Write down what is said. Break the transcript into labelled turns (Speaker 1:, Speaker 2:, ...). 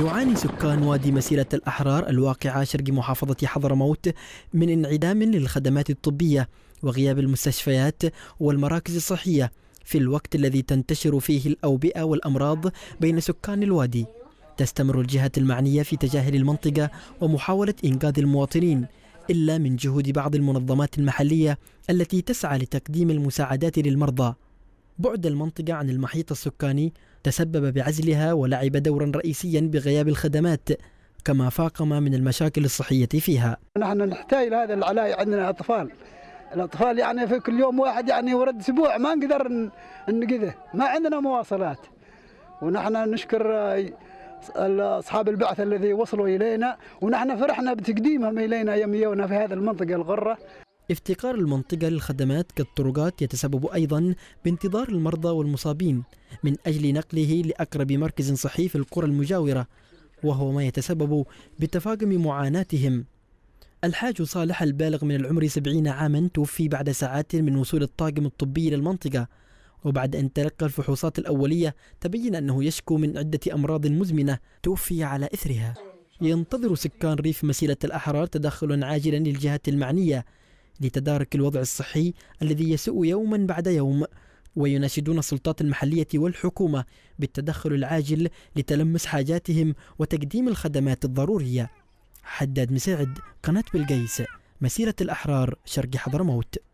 Speaker 1: يعاني سكان وادي مسيرة الأحرار الواقعة شرق محافظة حضرموت من انعدام للخدمات الطبية وغياب المستشفيات والمراكز الصحية في الوقت الذي تنتشر فيه الأوبئة والأمراض بين سكان الوادي تستمر الجهات المعنية في تجاهل المنطقة ومحاولة إنقاذ المواطنين إلا من جهود بعض المنظمات المحلية التي تسعى لتقديم المساعدات للمرضى بعد المنطقة عن المحيط السكاني تسبب بعزلها ولعب دورا رئيسيا بغياب الخدمات كما فاقم من المشاكل الصحية فيها
Speaker 2: نحن نحتاج هذا العلاء عندنا أطفال الأطفال يعني في كل يوم واحد يعني ورد أسبوع ما نقدر نقذه ما عندنا مواصلات ونحن نشكر أصحاب البعثة الذي وصلوا إلينا ونحن فرحنا بتقديمهم إلينا يوم يونا في هذه المنطقة الغرة افتقار
Speaker 1: المنطقة للخدمات كالطرقات يتسبب أيضا بانتظار المرضى والمصابين من أجل نقله لأقرب مركز صحي في القرى المجاورة وهو ما يتسبب بتفاقم معاناتهم الحاج صالح البالغ من العمر سبعين عاما توفي بعد ساعات من وصول الطاقم الطبي للمنطقة وبعد أن تلقى الفحوصات الأولية تبين أنه يشكو من عدة أمراض مزمنة توفي على إثرها ينتظر سكان ريف مسيرة الأحرار تدخلا عاجلا للجهات المعنية لتدارك الوضع الصحي الذي يسوء يوما بعد يوم ويناشدون السلطات المحلية والحكومة بالتدخل العاجل لتلمس حاجاتهم وتقديم الخدمات الضرورية حداد مساعد قناة بلقيس مسيرة الأحرار شرق حضرموت